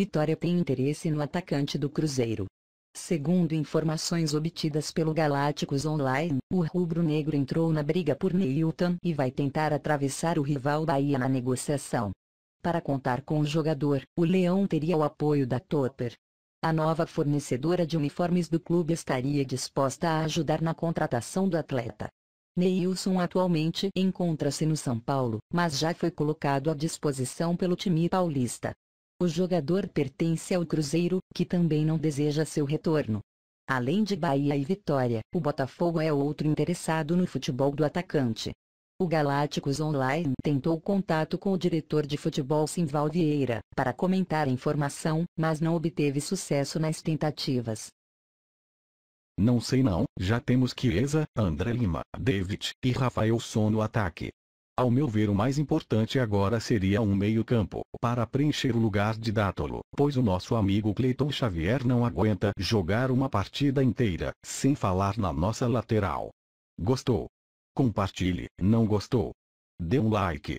Vitória tem interesse no atacante do Cruzeiro. Segundo informações obtidas pelo Galácticos Online, o rubro-negro entrou na briga por Neilton e vai tentar atravessar o rival Bahia na negociação. Para contar com o jogador, o Leão teria o apoio da Topper. A nova fornecedora de uniformes do clube estaria disposta a ajudar na contratação do atleta. Neilson atualmente encontra-se no São Paulo, mas já foi colocado à disposição pelo time paulista. O jogador pertence ao Cruzeiro, que também não deseja seu retorno. Além de Bahia e Vitória, o Botafogo é outro interessado no futebol do atacante. O Galácticos Online tentou contato com o diretor de futebol Simval Vieira, para comentar a informação, mas não obteve sucesso nas tentativas. Não sei não, já temos Chiesa, André Lima, David e Rafael Son no ataque. Ao meu ver o mais importante agora seria um meio campo, para preencher o lugar de Dátolo, pois o nosso amigo Cleiton Xavier não aguenta jogar uma partida inteira, sem falar na nossa lateral. Gostou? Compartilhe, não gostou? Dê um like.